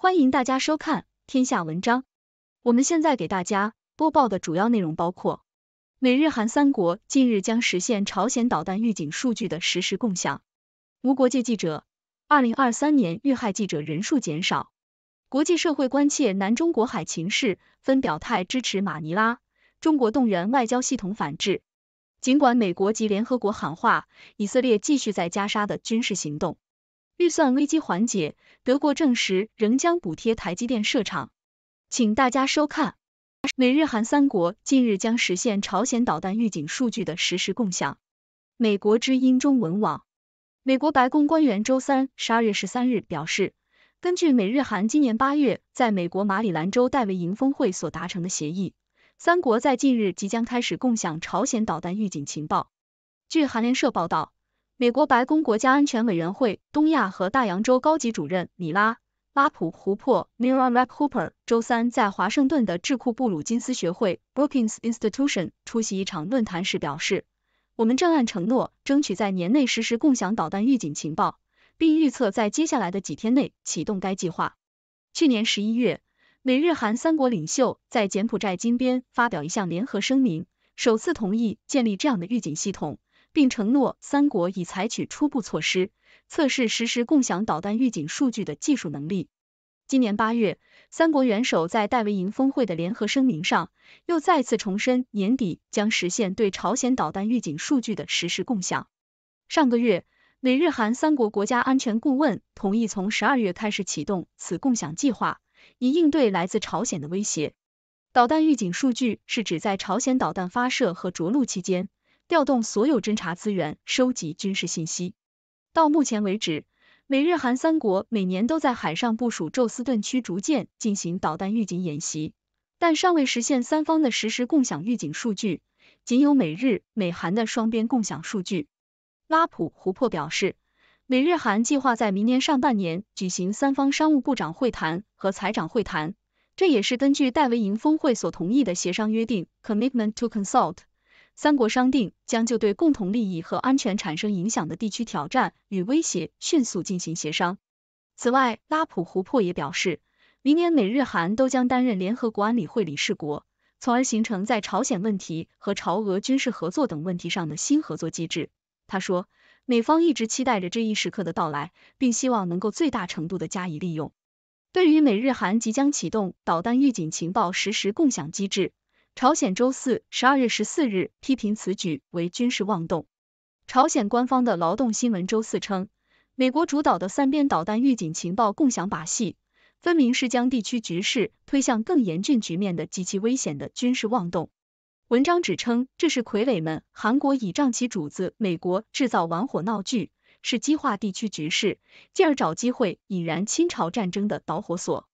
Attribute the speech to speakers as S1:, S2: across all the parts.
S1: 欢迎大家收看《天下文章》。我们现在给大家播报的主要内容包括：美日韩三国近日将实现朝鲜导弹预警数据的实时共享；无国界记者，二零二三年遇害记者人数减少；国际社会关切南中国海情势，分表态支持马尼拉；中国动员外交系统反制；尽管美国及联合国喊话，以色列继续在加沙的军事行动。预算危机缓解，德国证实仍将补贴台积电设厂。请大家收看。美日韩三国近日将实现朝鲜导弹预警数据的实时共享。美国之音中文网，美国白宫官员周三（十二月十三日）表示，根据美日韩今年八月在美国马里兰州戴维营峰会所达成的协议，三国在近日即将开始共享朝鲜导弹预警情报。据韩联社报道。美国白宫国家安全委员会东亚和大洋洲高级主任米拉·拉普·胡珀 （Mira Rap Hooper） 周三在华盛顿的智库布鲁金斯学会 （Brookings Institution） 出席一场论坛时表示：“我们正按承诺，争取在年内实施共享导弹预警情报，并预测在接下来的几天内启动该计划。”去年十一月，美日韩三国领袖在柬埔寨金边发表一项联合声明，首次同意建立这样的预警系统。并承诺，三国已采取初步措施，测试实时共享导弹预警数据的技术能力。今年八月，三国元首在戴维营峰会的联合声明上，又再次重申年底将实现对朝鲜导弹预警数据的实时共享。上个月，美日韩三国国家安全顾问同意从十二月开始启动此共享计划，以应对来自朝鲜的威胁。导弹预警数据是指在朝鲜导弹发射和着陆期间。调动所有侦察资源，收集军事信息。到目前为止，美日韩三国每年都在海上部署宙斯盾驱逐舰进行导弹预警演习，但尚未实现三方的实时共享预警数据，仅有美日、美韩的双边共享数据。拉普湖珀表示，美日韩计划在明年上半年举行三方商务部长会谈和财长会谈，这也是根据戴维营峰会所同意的协商约定 commitment to consult。三国商定将就对共同利益和安全产生影响的地区挑战与威胁迅速进行协商。此外，拉普湖珀也表示，明年美日韩都将担任联合国安理会理事国，从而形成在朝鲜问题和朝俄军事合作等问题上的新合作机制。他说，美方一直期待着这一时刻的到来，并希望能够最大程度的加以利用。对于美日韩即将启动导弹预警情报实时共享机制。朝鲜周四（十二月十四日）批评此举为军事妄动。朝鲜官方的《劳动新闻》周四称，美国主导的三边导弹预警情报共享把戏，分明是将地区局势推向更严峻局面的极其危险的军事妄动。文章指称，这是傀儡们韩国倚仗其主子美国制造玩火闹剧，是激化地区局势，进而找机会引燃侵朝战争的导火索。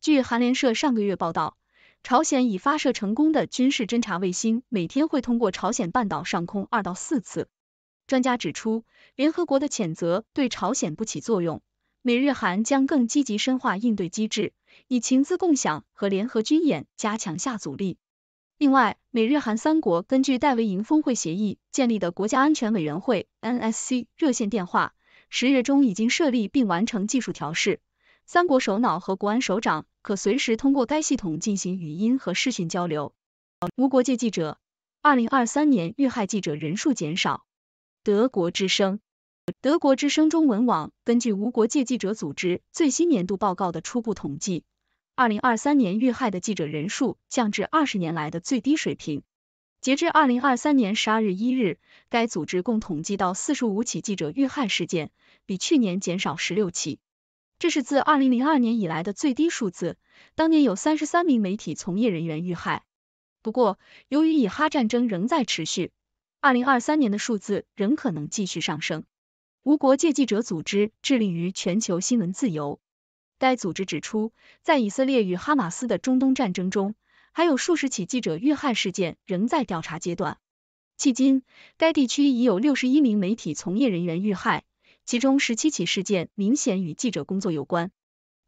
S1: 据韩联社上个月报道。朝鲜已发射成功的军事侦察卫星，每天会通过朝鲜半岛上空二到四次。专家指出，联合国的谴责对朝鲜不起作用。美日韩将更积极深化应对机制，以情资共享和联合军演加强下阻力。另外，美日韩三国根据戴维营峰会协议建立的国家安全委员会 （NSC） 热线电话，十月中已经设立并完成技术调试。三国首脑和国安首长可随时通过该系统进行语音和视讯交流。无国界记者，二零二三年遇害记者人数减少。德国之声，德国之声中文网根据无国界记者组织最新年度报告的初步统计，二零二三年遇害的记者人数降至二十年来的最低水平。截至二零二三年十二月一日，该组织共统计到四十五起记者遇害事件，比去年减少十六起。这是自二零零二年以来的最低数字。当年有三十三名媒体从业人员遇害。不过，由于以哈战争仍在持续，二零二三年的数字仍可能继续上升。无国界记者组织致力于全球新闻自由。该组织指出，在以色列与哈马斯的中东战争中，还有数十起记者遇害事件仍在调查阶段。迄今，该地区已有六十一名媒体从业人员遇害。其中十七起事件明显与记者工作有关。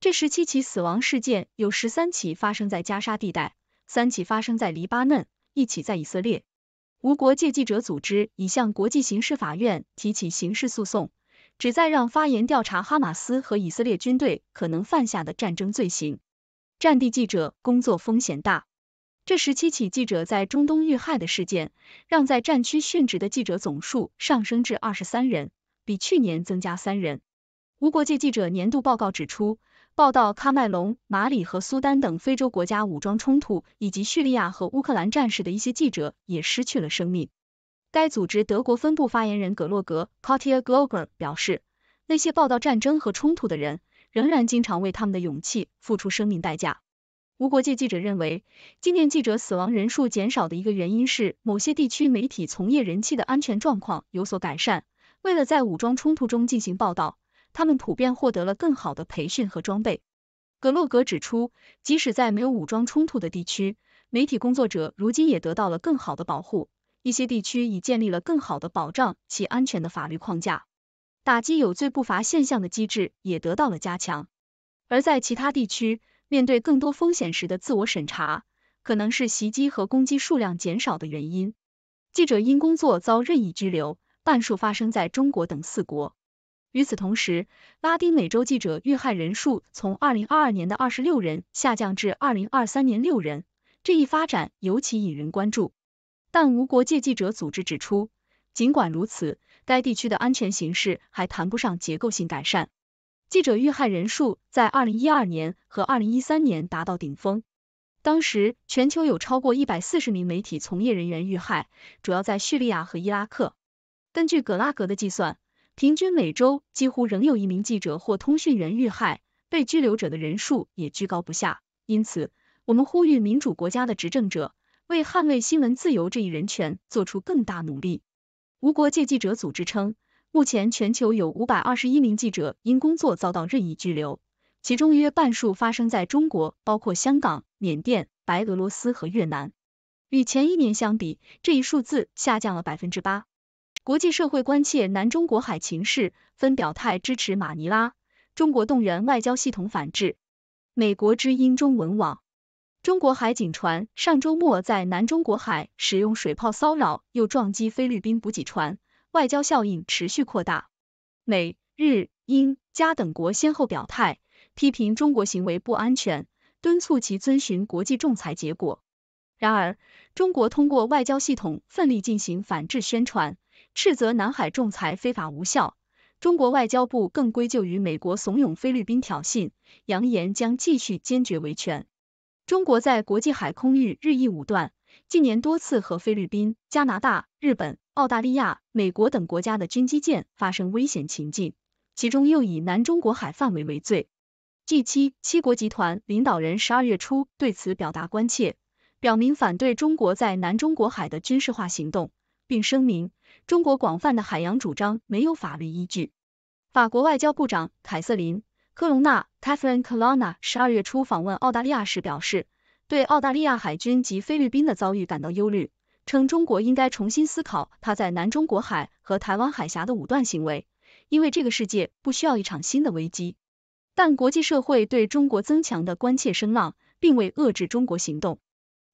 S1: 这十七起死亡事件有十三起发生在加沙地带，三起发生在黎巴嫩，一起在以色列。无国界记者组织已向国际刑事法院提起刑事诉讼，旨在让发言调查哈马斯和以色列军队可能犯下的战争罪行。战地记者工作风险大。这十七起记者在中东遇害的事件，让在战区殉职的记者总数上升至二十三人。比去年增加三人。无国界记者年度报告指出，报道喀麦隆、马里和苏丹等非洲国家武装冲突以及叙利亚和乌克兰战事的一些记者也失去了生命。该组织德国分部发言人格洛格 c a t i e r Gloger） 表示，那些报道战争和冲突的人仍然经常为他们的勇气付出生命代价。无国界记者认为，今年记者死亡人数减少的一个原因是某些地区媒体从业人气的安全状况有所改善。为了在武装冲突中进行报道，他们普遍获得了更好的培训和装备。格洛格指出，即使在没有武装冲突的地区，媒体工作者如今也得到了更好的保护。一些地区已建立了更好的保障其安全的法律框架，打击有罪不罚现象的机制也得到了加强。而在其他地区，面对更多风险时的自我审查，可能是袭击和攻击数量减少的原因。记者因工作遭任意拘留。半数发生在中国等四国。与此同时，拉丁美洲记者遇害人数从二零二二年的二十六人下降至二零二三年六人，这一发展尤其引人关注。但无国界记者组织指出，尽管如此，该地区的安全形势还谈不上结构性改善。记者遇害人数在二零一二年和二零一三年达到顶峰，当时全球有超过一百四十名媒体从业人员遇害，主要在叙利亚和伊拉克。根据格拉格的计算，平均每周几乎仍有一名记者或通讯员遇害，被拘留者的人数也居高不下。因此，我们呼吁民主国家的执政者为捍卫新闻自由这一人权做出更大努力。无国界记者组织称，目前全球有五百二十一名记者因工作遭到任意拘留，其中约半数发生在中国，包括香港、缅甸、白俄罗斯和越南。与前一年相比，这一数字下降了百分之八。国际社会关切南中国海情势，分表态支持马尼拉。中国动员外交系统反制。美国之音中文网：中国海警船上周末在南中国海使用水炮骚扰，又撞击菲律宾补给船，外交效应持续扩大。美、日、英、加等国先后表态，批评中国行为不安全，敦促其遵循国际仲裁结果。然而，中国通过外交系统奋力进行反制宣传。斥责南海仲裁非法无效，中国外交部更归咎于美国怂恿菲律宾挑衅，扬言将继续坚决维权。中国在国际海空域日益武断，近年多次和菲律宾、加拿大、日本、澳大利亚、美国等国家的军机舰发生危险情境，其中又以南中国海范围为最。近期七国集团领导人十二月初对此表达关切，表明反对中国在南中国海的军事化行动，并声明。中国广泛的海洋主张没有法律依据。法国外交部长凯瑟琳·科隆纳 （Catherine Colonna） 十二月初访问澳大利亚时表示，对澳大利亚海军及菲律宾的遭遇感到忧虑，称中国应该重新思考他在南中国海和台湾海峡的武断行为，因为这个世界不需要一场新的危机。但国际社会对中国增强的关切声浪并未遏制中国行动。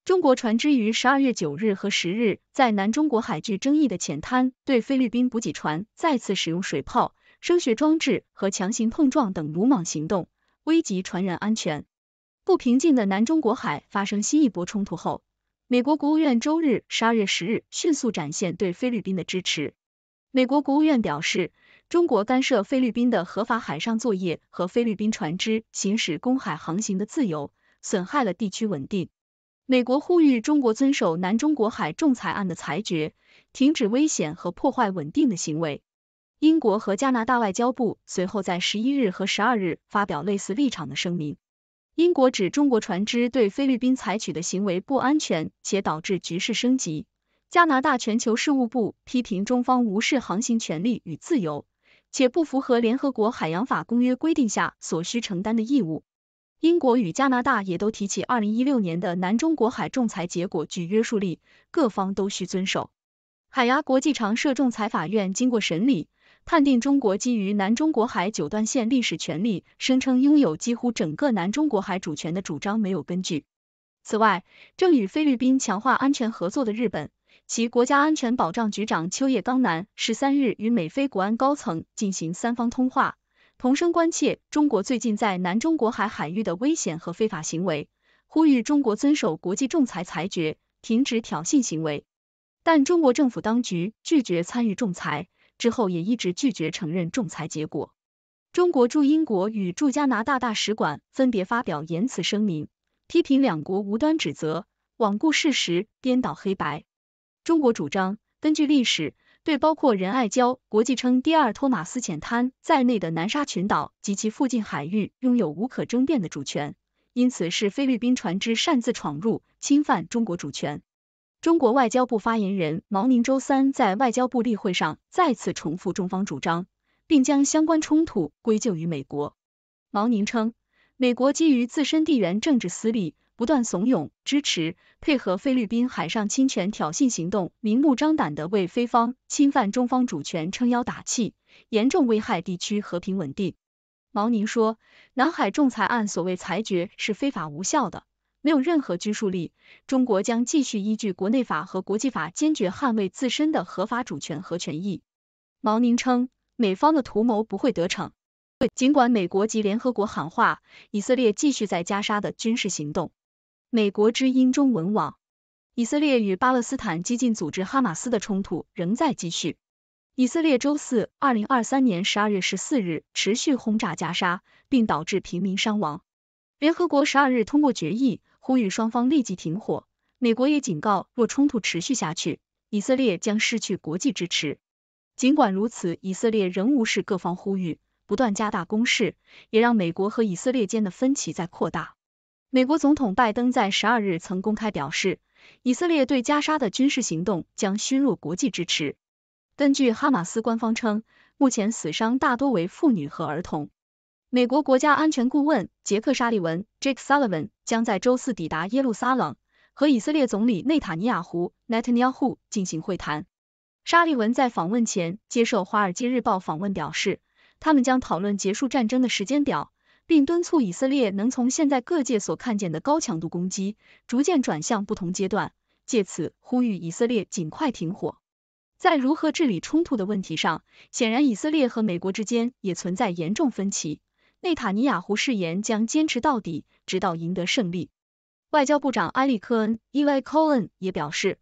S1: 中国船只于十二月九日和十日在南中国海具争议的浅滩，对菲律宾补给船再次使用水炮、声学装置和强行碰撞等鲁莽行动，危及船员安全。不平静的南中国海发生新一波冲突后，美国国务院周日十二月十日迅速展现对菲律宾的支持。美国国务院表示，中国干涉菲律宾的合法海上作业和菲律宾船只行使公海航行的自由，损害了地区稳定。美国呼吁中国遵守南中国海仲裁案的裁决，停止危险和破坏稳定的行为。英国和加拿大外交部随后在十一日和十二日发表类似立场的声明。英国指中国船只对菲律宾采取的行为不安全，且导致局势升级。加拿大全球事务部批评中方无视航行权利与自由，且不符合联合国海洋法公约规定下所需承担的义务。英国与加拿大也都提起，二零一六年的南中国海仲裁结果具约束力，各方都需遵守。海牙国际常设仲裁法院经过审理，判定中国基于南中国海九段线历史权利，声称拥有几乎整个南中国海主权的主张没有根据。此外，正与菲律宾强化安全合作的日本，其国家安全保障局长秋叶刚男十三日与美菲国安高层进行三方通话。同声关切中国最近在南中国海海域的危险和非法行为，呼吁中国遵守国际仲裁裁决，停止挑衅行为。但中国政府当局拒绝参与仲裁，之后也一直拒绝承认仲裁结果。中国驻英国与驻加拿大大使馆分别发表言辞声明，批评两国无端指责、罔顾事实、颠倒黑白。中国主张根据历史。对包括仁爱礁、国际称第二托马斯浅滩在内的南沙群岛及其附近海域拥有无可争辩的主权，因此是菲律宾船只擅自闯入，侵犯中国主权。中国外交部发言人毛宁周三在外交部例会上再次重复中方主张，并将相关冲突归咎于美国。毛宁称，美国基于自身地缘政治私利。不断怂恿、支持、配合菲律宾海上侵权挑衅行动，明目张胆的为菲方侵犯中方主权撑腰打气，严重危害地区和平稳定。毛宁说，南海仲裁案所谓裁决是非法无效的，没有任何拘束力。中国将继续依据国内法和国际法，坚决捍卫自身的合法主权和权益。毛宁称，美方的图谋不会得逞。尽管美国及联合国喊话，以色列继续在加沙的军事行动。美国之音中文网：以色列与巴勒斯坦激进组织哈马斯的冲突仍在继续。以色列周四 （2023 年12月14日）持续轰炸加沙，并导致平民伤亡。联合国12日通过决议，呼吁双方立即停火。美国也警告，若冲突持续下去，以色列将失去国际支持。尽管如此，以色列仍无视各方呼吁，不断加大攻势，也让美国和以色列间的分歧在扩大。美国总统拜登在十二日曾公开表示，以色列对加沙的军事行动将削弱国际支持。根据哈马斯官方称，目前死伤大多为妇女和儿童。美国国家安全顾问杰克·沙利文 （Jake Sullivan） 将在周四抵达耶路撒冷，和以色列总理内塔尼亚胡 （Netanyahu） 进行会谈。沙利文在访问前接受《华尔街日报》访问表示，他们将讨论结束战争的时间表。并敦促以色列能从现在各界所看见的高强度攻击，逐渐转向不同阶段，借此呼吁以色列尽快停火。在如何治理冲突的问题上，显然以色列和美国之间也存在严重分歧。内塔尼亚胡誓言将坚持到底，直到赢得胜利。外交部长埃利科恩 e v a Cohen） 也表示，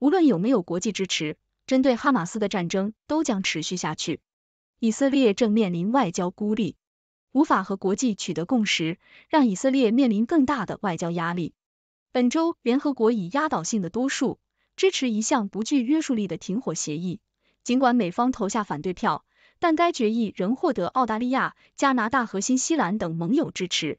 S1: 无论有没有国际支持，针对哈马斯的战争都将持续下去。以色列正面临外交孤立。无法和国际取得共识，让以色列面临更大的外交压力。本周，联合国以压倒性的多数支持一项不具约束力的停火协议，尽管美方投下反对票，但该决议仍获得澳大利亚、加拿大和新西兰等盟友支持。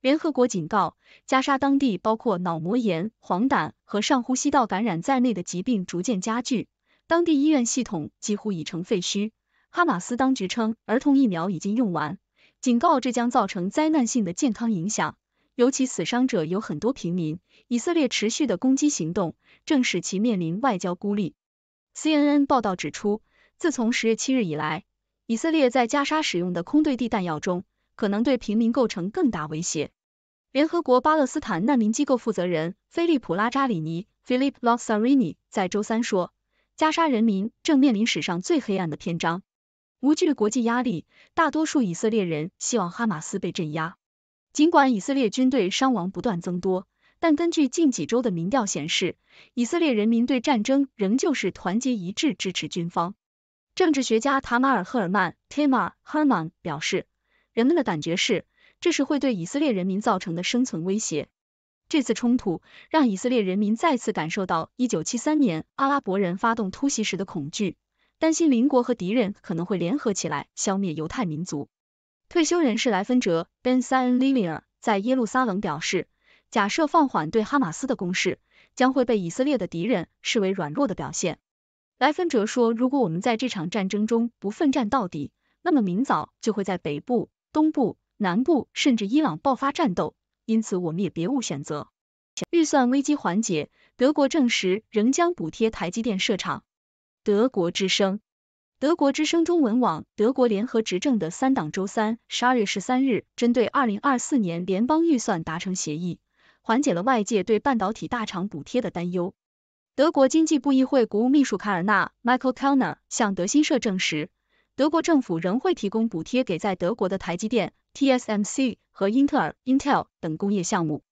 S1: 联合国警告，加沙当地包括脑膜炎、黄疸和上呼吸道感染在内的疾病逐渐加剧，当地医院系统几乎已成废墟。哈马斯当局称，儿童疫苗已经用完。警告这将造成灾难性的健康影响，尤其死伤者有很多平民。以色列持续的攻击行动正使其面临外交孤立。CNN 报道指出，自从十月七日以来，以色列在加沙使用的空对地弹药中，可能对平民构成更大威胁。联合国巴勒斯坦难民机构负责人菲利普·拉扎里尼 （Philip Lazzarini） 在周三说，加沙人民正面临史上最黑暗的篇章。无惧国际压力，大多数以色列人希望哈马斯被镇压。尽管以色列军队伤亡不断增多，但根据近几周的民调显示，以色列人民对战争仍旧是团结一致支持军方。政治学家塔马尔·赫尔曼 （Tamar Herman） 表示，人们的感觉是，这是会对以色列人民造成的生存威胁。这次冲突让以色列人民再次感受到一九七三年阿拉伯人发动突袭时的恐惧。担心邻国和敌人可能会联合起来消灭犹太民族。退休人士莱芬哲 Ben z i n Lilia 在耶路撒冷表示，假设放缓对哈马斯的攻势，将会被以色列的敌人视为软弱的表现。莱芬哲说：“如果我们在这场战争中不奋战到底，那么明早就会在北部、东部、南部甚至伊朗爆发战斗，因此我们也别无选择。”预算危机缓解，德国证实仍将补贴台积电设厂。德国之声，德国之声中文网，德国联合执政的三党周三十二月十三日，针对二零二四年联邦预算达成协议，缓解了外界对半导体大厂补贴的担忧。德国经济部议会国务秘书卡尔纳 Michael Kerner 向德新社证实，德国政府仍会提供补贴给在德国的台积电 TSMC 和英特尔 Intel 等工业项目。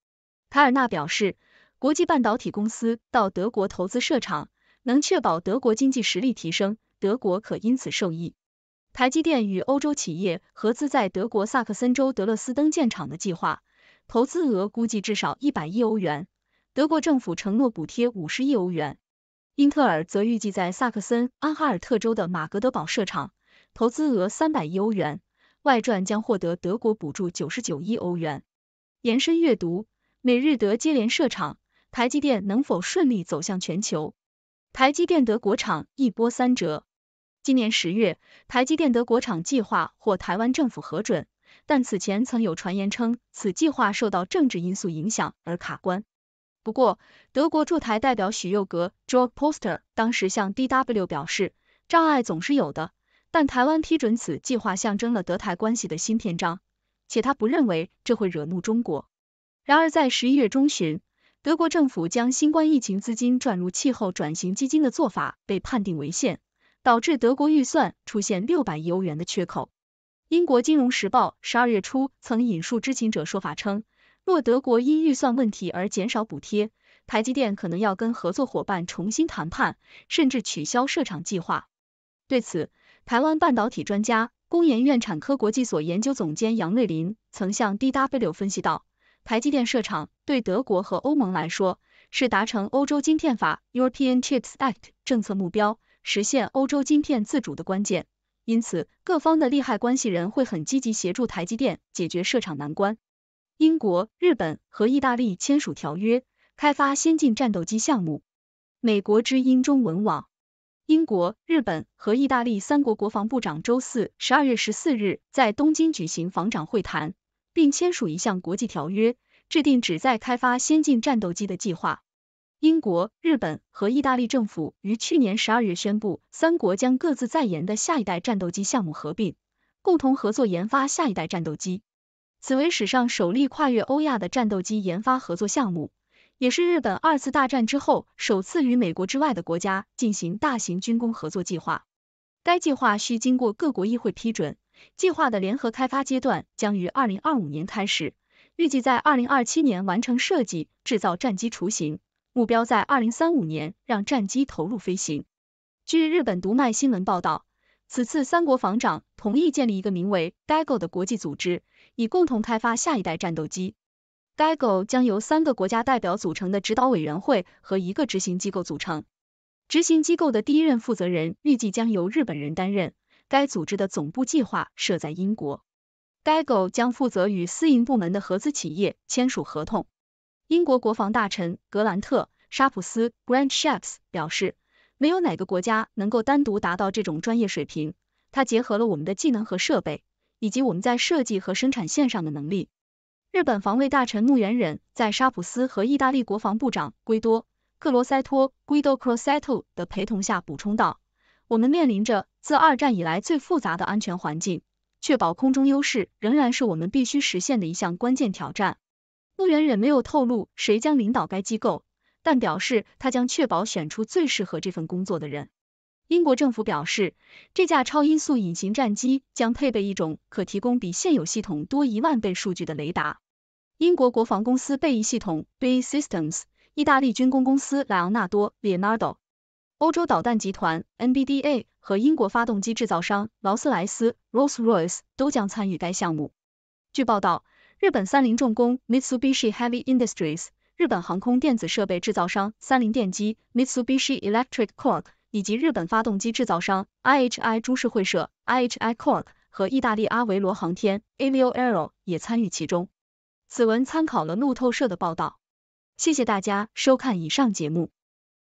S1: 卡尔纳表示，国际半导体公司到德国投资设厂。能确保德国经济实力提升，德国可因此受益。台积电与欧洲企业合资在德国萨克森州德勒斯登建厂的计划，投资额估计至少一百亿欧元，德国政府承诺补贴五十亿欧元。英特尔则预计在萨克森安哈尔特州的马格德堡设厂，投资额三百亿欧元，外传将获得德国补助九十九亿欧元。延伸阅读：美日德接连设厂，台积电能否顺利走向全球？台积电德国厂一波三折。今年十月，台积电德国厂计划获台湾政府核准，但此前曾有传言称此计划受到政治因素影响而卡关。不过，德国驻台代表许佑格 j o a Poster） 当时向 DW 表示，障碍总是有的，但台湾批准此计划象征了德台关系的新篇章，且他不认为这会惹怒中国。然而，在十一月中旬，德国政府将新冠疫情资金转入气候转型基金的做法被判定违宪，导致德国预算出现六百亿欧元的缺口。英国金融时报十二月初曾引述知情者说法称，若德国因预算问题而减少补贴，台积电可能要跟合作伙伴重新谈判，甚至取消设厂计划。对此，台湾半导体专家、工研院产科国际所研究总监杨瑞麟曾向 DW 分析道。台积电设厂对德国和欧盟来说是达成欧洲晶片法 （European Chips Act） 政策目标、实现欧洲晶片自主的关键，因此各方的利害关系人会很积极协助台积电解决设厂难关。英国、日本和意大利签署条约，开发先进战斗机项目。美国之音中文网，英国、日本和意大利三国国防部长周四（十二月十四日）在东京举行防长会谈。并签署一项国际条约，制定旨在开发先进战斗机的计划。英国、日本和意大利政府于去年十二月宣布，三国将各自在研的下一代战斗机项目合并，共同合作研发下一代战斗机。此为史上首例跨越欧亚的战斗机研发合作项目，也是日本二次大战之后首次与美国之外的国家进行大型军工合作计划。该计划需经过各国议会批准。计划的联合开发阶段将于二零二五年开始，预计在二零二七年完成设计制造战机雏形，目标在二零三五年让战机投入飞行。据日本读卖新闻报道，此次三国防长同意建立一个名为 DAGO 的国际组织，以共同开发下一代战斗机。DAGO 将由三个国家代表组成的指导委员会和一个执行机构组成，执行机构的第一任负责人预计将由日本人担任。该组织的总部计划设在英国，该狗将负责与私营部门的合资企业签署合同。英国国防大臣格兰特·沙普斯 （Grant Shapps） 表示，没有哪个国家能够单独达到这种专业水平。它结合了我们的技能和设备，以及我们在设计和生产线上的能力。日本防卫大臣木原忍在沙普斯和意大利国防部长圭多·克罗塞托 （Guido Crosetto） 的陪同下补充道，我们面临着。自二战以来最复杂的安全环境，确保空中优势仍然是我们必须实现的一项关键挑战。陆远忍没有透露谁将领导该机构，但表示他将确保选出最适合这份工作的人。英国政府表示，这架超音速隐形战机将配备一种可提供比现有系统多一万倍数据的雷达。英国国防公司贝伊系统 b Systems）、意大利军工公司莱昂纳多 （Leonardo）。欧洲导弹集团 n b d a 和英国发动机制造商劳斯莱斯 （Rolls-Royce） 都将参与该项目。据报道，日本三菱重工 （Mitsubishi Heavy Industries）、日本航空电子设备制造商三菱电机 （Mitsubishi Electric Corp） 以及日本发动机制造商 IHI 株式会社 （IHI Corp） 和意大利阿维罗航天 （Avio Aero） 也参与其中。此文参考了路透社的报道。谢谢大家收看以上节目。